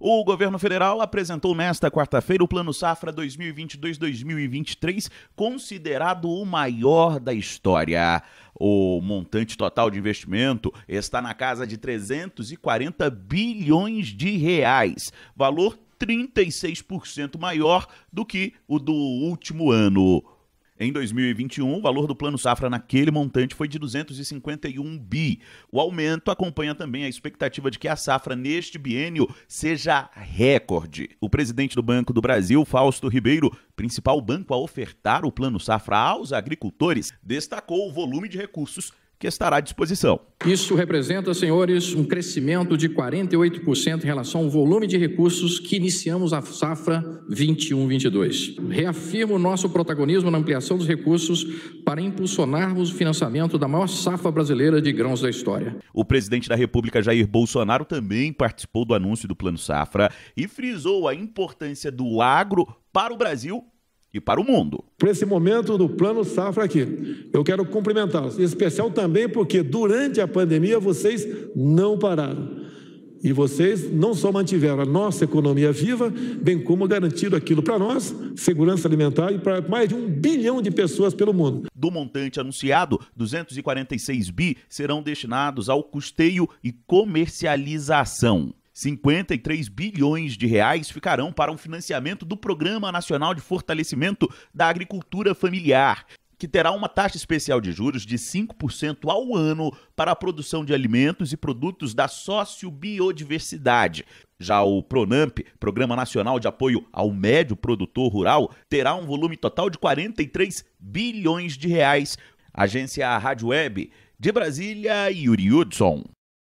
O governo federal apresentou nesta quarta-feira o Plano Safra 2022-2023, considerado o maior da história. O montante total de investimento está na casa de 340 bilhões de reais, valor 36% maior do que o do último ano. Em 2021, o valor do Plano Safra naquele montante foi de 251 bi. O aumento acompanha também a expectativa de que a safra neste biênio seja recorde. O presidente do Banco do Brasil, Fausto Ribeiro, principal banco a ofertar o Plano Safra aos agricultores, destacou o volume de recursos que estará à disposição. Isso representa, senhores, um crescimento de 48% em relação ao volume de recursos que iniciamos a safra 21-22. Reafirmo o nosso protagonismo na ampliação dos recursos para impulsionarmos o financiamento da maior safra brasileira de grãos da história. O presidente da República, Jair Bolsonaro, também participou do anúncio do Plano Safra e frisou a importância do agro para o Brasil e para o mundo. Por esse momento do Plano Safra aqui, eu quero cumprimentá-los, em especial também porque durante a pandemia vocês não pararam. E vocês não só mantiveram a nossa economia viva, bem como garantiram aquilo para nós, segurança alimentar, e para mais de um bilhão de pessoas pelo mundo. Do montante anunciado, 246 bi serão destinados ao custeio e comercialização 53 bilhões de reais ficarão para o financiamento do Programa Nacional de Fortalecimento da Agricultura Familiar, que terá uma taxa especial de juros de 5% ao ano para a produção de alimentos e produtos da sociobiodiversidade. Já o Pronamp, Programa Nacional de Apoio ao Médio Produtor Rural, terá um volume total de 43 bilhões de reais. Agência Rádio Web de Brasília, Yuri Hudson.